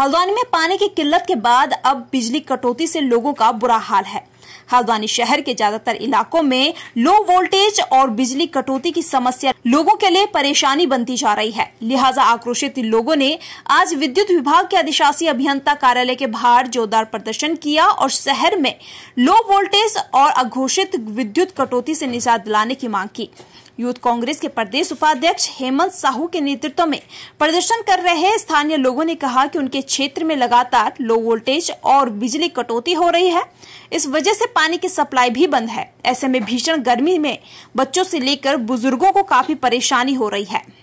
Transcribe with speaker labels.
Speaker 1: हल्द्वानी में पानी की किल्लत के बाद अब बिजली कटौती से लोगों का बुरा हाल है हल्द्वानी शहर के ज्यादातर इलाकों में लो वोल्टेज और बिजली कटौती की समस्या लोगों के लिए परेशानी बनती जा रही है लिहाजा आक्रोशित लोगों ने आज विद्युत विभाग के अधिशासी अभियंता कार्यालय के बाहर जोरदार प्रदर्शन किया और शहर में लो वोल्टेज और अघोषित विद्युत कटौती से निजात दिलाने की मांग की यूथ कांग्रेस के प्रदेश उपाध्यक्ष हेमंत साहू के नेतृत्व में प्रदर्शन कर रहे स्थानीय लोगों ने कहा कि उनके क्षेत्र में लगातार लो वोल्टेज और बिजली कटौती हो रही है इस वजह से पानी की सप्लाई भी बंद है ऐसे में भीषण गर्मी में बच्चों से लेकर बुजुर्गों को काफी
Speaker 2: परेशानी हो रही है